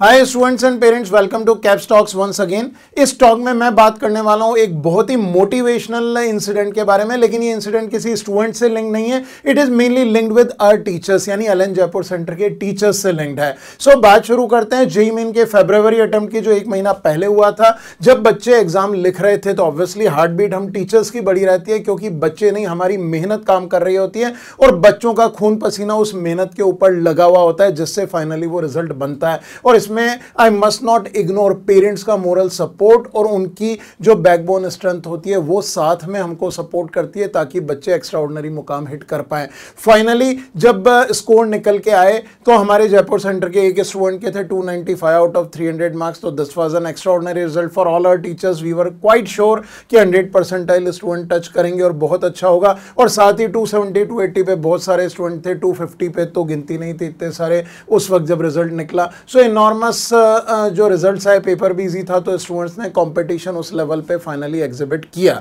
Hi students and parents welcome to cap stocks once again इस stock में मैं बात करने वाला हूँ एक बहुत ही मोटिवेशनल इंसिडेंट के बारे में लेकिन ये इंसिडेंट किसी स्टूडेंट से लिंक नहीं है it is mainly linked with our teachers यानी एल जयपुर सेंटर के टीचर्स से लिंक्ड है सो so, बात शुरू करते हैं जेई मेन के फेब्रवरी अटम्प्ट की जो एक महीना पहले हुआ था जब बच्चे एग्जाम लिख रहे थे तो ऑब्वियसली हार्ट बीट हम टीचर्स की बड़ी रहती है क्योंकि बच्चे नहीं हमारी मेहनत काम कर रही होती है और बच्चों का खून पसीना उस मेहनत के ऊपर लगा हुआ होता है जिससे फाइनली वो रिजल्ट बनता है और जिसमें I must not ignore parents का मोरल सपोर्ट और उनकी जो बैकबोन स्ट्रेंथ होती है वो साथ में हमको सपोर्ट करती है ताकि बच्चे एक्स्ट्राऑर्डनरी मुकाम हिट कर पाए फाइनली जब स्कोर निकल के आए तो हमारे जयपुर सेंटर के एक स्टूडेंट के थे 295 आउट ऑफ 300 मार्क्स तो this was an extraordinary result for all our teachers we were quite sure कि हंड्रेड परसेंटाइल स्टूडेंट टच करेंगे और बहुत अच्छा होगा और साथ ही टू सेवेंटी पे बहुत सारे स्टूडेंट थे टू पे तो गिनती नहीं थी इतने सारे उस वक्त जब रिजल्ट निकला so so, enormous uh, uh, जो रिजल्ट्स आए पेपर भी इजी था तो स्टूडेंट्स ने कंपटीशन उस लेवल पे फाइनली एग्जिबिट किया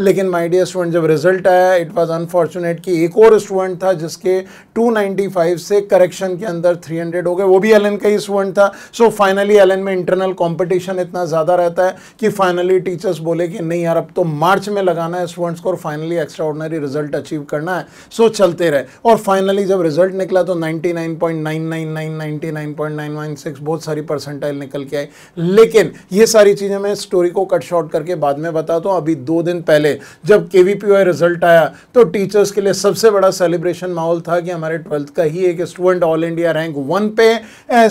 लेकिन माय डियर स्टूडेंट जब रिजल्ट आया इट वाज अनफॉर्चुनेट कि एक और स्टूडेंट था जिसके 295 से करेक्शन के अंदर 300 हो गए वो भी एल का ही स्टूडेंट था सो फाइनली एल में इंटरनल कॉम्पिटिशन इतना ज़्यादा रहता है कि फाइनली टीचर्स बोले कि नहीं यार अब तो मार्च में लगाना है स्टूडेंट्स को और फाइनली ऑर्डनरी रिजल्ट अचीव करना है सो so, चलते रहे और फाइनली जब रिजल्ट निकला तो 99.99999.996 बहुत बहुत सारी परसेंटाइल निकल के आई लेकिन ये सारी चीज़ें मैं स्टोरी को कट शॉर्ट करके बाद में बताता हूँ अभी दो दिन पहले जब के रिजल्ट आया तो टीचर्स के लिए सबसे बड़ा सेलिब्रेशन माहौल था कि हमारे ट्वेल्थ का ही एक student all India rank one पे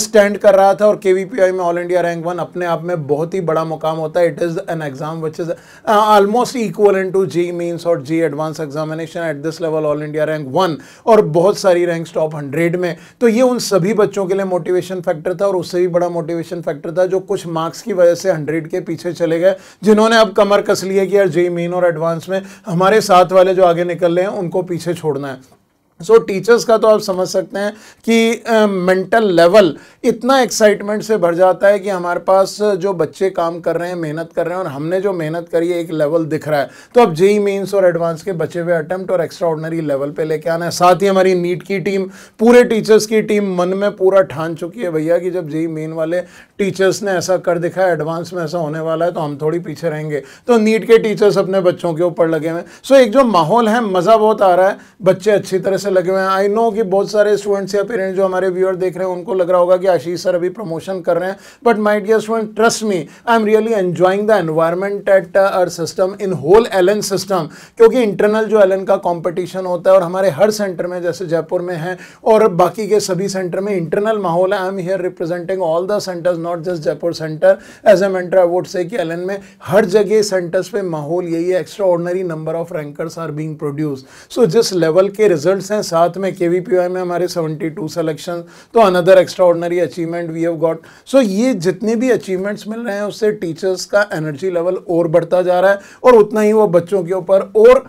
स्टैंड कर रहा था और के में ऑल इंडिया रैंक वन अपने आप में बहुत ही बड़ा मुकाम होता है it is an exam which is almost equal to JEE mains और JEE advance examination at this level all India rank one और बहुत सारी रैंक टॉप हंड्रेड में तो ये उन सभी बच्चों के लिए मोटिवेशन फैक्टर था और उससे भी बड़ा मोटिवेशन फैक्टर था जो कुछ मार्क्स की वजह से हंड्रेड के पीछे चले गए जिन्होंने अब कमर कस लिया कि यार जे मेन और एडवांस में हमारे साथ वाले जो आगे निकल रहे हैं उनको पीछे छोड़ना है सो so, टीचर्स का तो आप समझ सकते हैं कि मेंटल uh, लेवल इतना एक्साइटमेंट से भर जाता है कि हमारे पास जो बच्चे काम कर रहे हैं मेहनत कर रहे हैं और हमने जो मेहनत करी है एक लेवल दिख रहा है तो अब जेई मेंस और एडवांस के बचे हुए अटैम्प्ट और एक्स्ट्रा ऑर्डनरी लेवल पे लेके आना है साथ ही हमारी नीट की टीम पूरे टीचर्स की टीम मन में पूरा ठान चुकी है भैया कि जब जेई मेन वाले टीचर्स ने ऐसा कर दिखा है एडवांस में ऐसा होने वाला है तो हम थोड़ी पीछे रहेंगे तो नीट के टीचर्स अपने बच्चों के ऊपर लगे हुए सो एक जो माहौल है मज़ा बहुत आ रहा है बच्चे अच्छी तरह से लगे हुए हैं आई नो कि बहुत सारे स्टूडेंट्स या पेरेंट्स जो हमारे व्यूअर देख रहे हैं उनको लग रहा होगा कि आशीष सर अभी प्रमोशन कर रहे हैं but my dear student trust me I am really enjoying the environment at our system in whole L system क्योंकि इंटरनल जो एल का कॉम्पिटिशन होता है और हमारे हर सेंटर में जैसे जयपुर में है और बाकी के सभी सेंटर में इंटरनल माहौल है I am here representing all the centres not just Jaipur centre as a mentor I would say कि एल में हर जगह सेंटर्स पे माहौल यही है extraordinary number of rankers are being produce so जिस लेवल के रिजल्ट्स हैं हैं साथ में के में हमारे 72 सेलेक्शन तो another extraordinary achievement we have got so ये जितने भी अचीवमेंट्स मिल रहे हैं उससे टीचर्स का एनर्जी लेवल और बढ़ता जा रहा है और उतना ही वो बच्चों के ऊपर और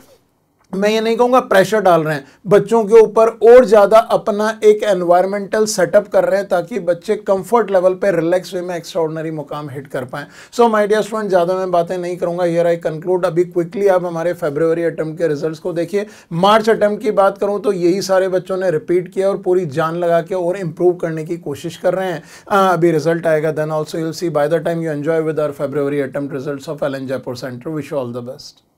मैं ये नहीं कहूँगा प्रेशर डाल रहे हैं बच्चों के ऊपर और ज़्यादा अपना एक एनवायरमेंटल सेटअप कर रहे हैं ताकि बच्चे कंफर्ट लेवल पे रिलैक्स वे में एक्स्ट्राऑर्डनरी मुकाम हिट कर पाएँ सो माय डियर स्टूडेंट ज़्यादा मैं बातें नहीं करूँगा हियर आई कंक्लूड अभी क्विकली आप हमारे फेब्रवरी अटैम्प्ट के रिजल्ट को देखिए मार्च अटैम्प्ट की बात करूँ तो यही सारे बच्चों ने रिपीट किया और पूरी जान लगा के और इम्प्रूव करने की कोशिश कर रहे हैं आ, अभी रिजल्ट आएगा then also you'll see by the time you enjoy with our February attempt result of Allen Jaipur centre wish all the best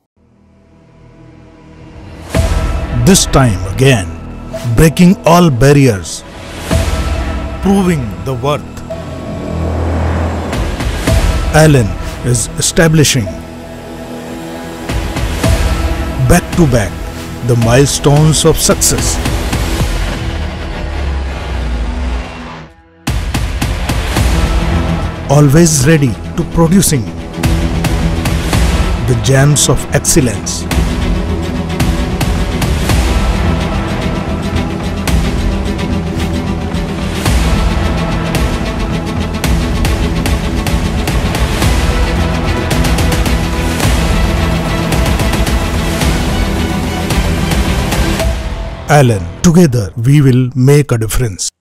This time again, breaking all barriers, proving the worth. Allen is establishing back to back the milestones of success. Always ready to producing the gems of excellence. Allen. Together, we will make a difference.